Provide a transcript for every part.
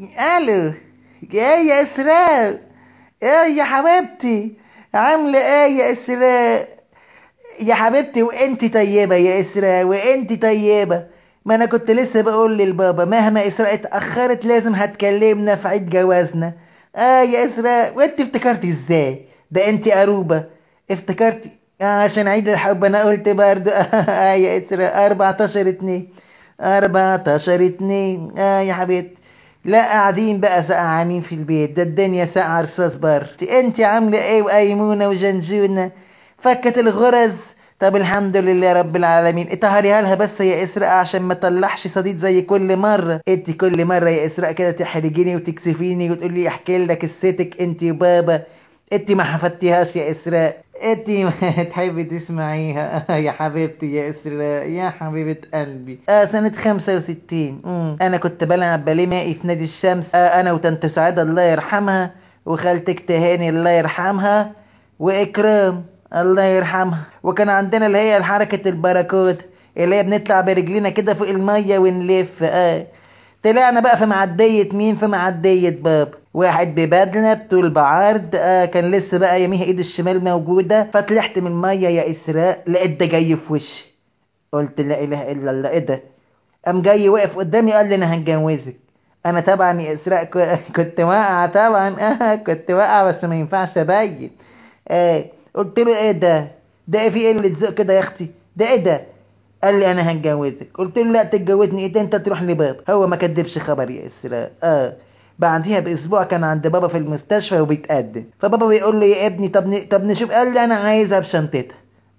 الو ايه يا اسراء ايه يا حبيبتي عامله ايه يا اسراء يا حبيبتي وانت طيبه يا اسراء وانت طيبه ما انا كنت لسه بقول للبابا مهما اسراء اتاخرت لازم هتكلمنا في عيد جوازنا اه يا اسراء وانت افتكرتي ازاي ده انت قروبه افتكرتي آه عشان عيد الحب انا قلت برضو اه يا اسراء 14 2 14 2 اه يا حبيبتي لا قاعدين بقى سقعانين في البيت ده الدنيا ساقعة رصاص بر انت عاملة ايه وقيمونة وجنجونة فكت الغرز طب الحمد لله رب العالمين اطهريها لها بس يا اسراء عشان ما تطلعش صديد زي كل مره انت كل مره يا اسراء كده تحرجيني وتكسفيني وتقولي احكي لك قصتك انت وبابا انت ما حفظتيهاش يا اسراء انتي تحبي تسمعيها يا حبيبتي يا اسراء يا حبيبة قلبي آه سنة 65 مم. انا كنت بلعب باليه مائي في نادي الشمس آه انا وتنت سعادة الله يرحمها وخالتك تهاني الله يرحمها واكرام الله يرحمها وكان عندنا اللي هي حركة البركات اللي هي بنطلع برجلينا كده فوق المية ونلف اه طلعنا بقى في معدية مين في معدية بابا واحد ببدله بطول بعرض آه كان لسه بقى يميها ايد الشمال موجوده فطلعت من الميه يا اسراء لقيت ده جاي في وشي قلت لا اله الا الله ايه ده قام جاي وقف قدامي قال لي انا هتجوزك انا طبعا يا اسراء كنت واقعه طبعا آه كنت واقعه بس ما ينفعش ابين آه قلت له ايه ده ده ايه في ايه اللي تزق كده يا اختي ده ايه ده قال لي انا هتجوزك قلت له لا تتجوزني ايه ده انت تروح لباب هو ما كدبش خبر يا اسراء اه بعديها باسبوع كان عند بابا في المستشفى وبيتقدم فبابا بيقول له يا ابني طب طب نشوف قال لي انا عايزها بشنطتها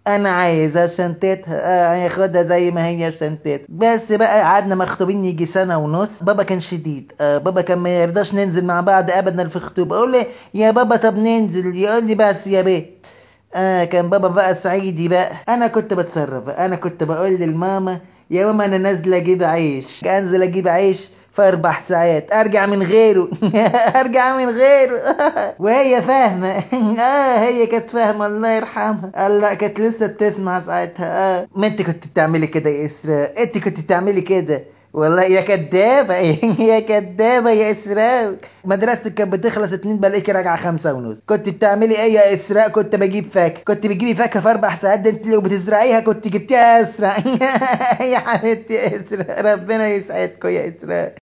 انا عايزها بشنطتها آه، هياخدها زي ما هي بشنطتها بس بقى قعدنا مخطوبين يجي سنه ونص بابا كان شديد آه بابا كان ما يرضاش ننزل مع بعض ابدا في الخطوبه اقول له يا بابا طب ننزل يقول لي بس يا بيه آه كان بابا بقى صعيدي بقى انا كنت بتصرف انا كنت بقول للماما يا ماما انا نازله اجيب عيش انزل اجيب عيش في اربع ساعات ارجع من غيره ارجع من غيره وهي فاهمه اه هي كانت فاهمه الله يرحمها قال لا كانت لسه بتسمع ساعتها اه ما انت كنت بتعملي كده يا اسراء انت كنت بتعملي كده والله يا كدابة يا كدابة يا إسراء مدرستك كانت بتخلص اتنين بلاقيكي راجعة خمسة ونص كنت بتعملي ايه يا إسراء كنت بجيب فاكهة كنت بتجيبي فاكهة في أربع ساعات ده انت لو بتزرعيها كنت جبتيها أسرع يا حبيبتي يا إسراء ربنا يسعدكم يا إسراء